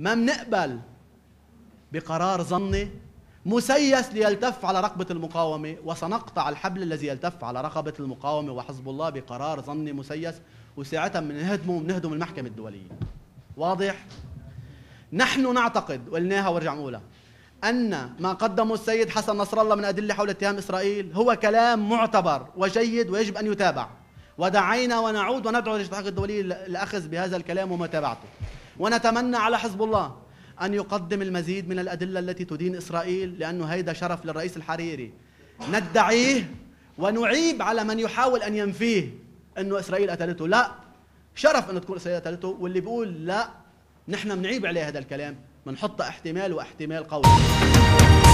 ما منقبل بقرار ظني مسيس ليلتف على رقبة المقاومة وسنقطع الحبل الذي يلتف على رقبة المقاومة وحزب الله بقرار ظني مسيس وساعتها بنهدمه وبنهدم المحكمة الدولية واضح؟ نحن نعتقد وقلناها وارجع نقولها أن ما قدمه السيد حسن نصر الله من أدلة حول اتهام إسرائيل هو كلام معتبر وجيد ويجب أن يتابع ودعينا ونعود وندعو الحقوق الدولية للأخذ بهذا الكلام ومتابعته ونتمنى على حزب الله أن يقدم المزيد من الأدلة التي تدين إسرائيل لأنه هيدا شرف للرئيس الحريري ندعيه ونعيب على من يحاول أن ينفيه أنه إسرائيل قتلته لا شرف أن تكون إسرائيل قتلته واللي بيقول لا نحن منعيب عليه هذا الكلام منحط احتمال واحتمال قوي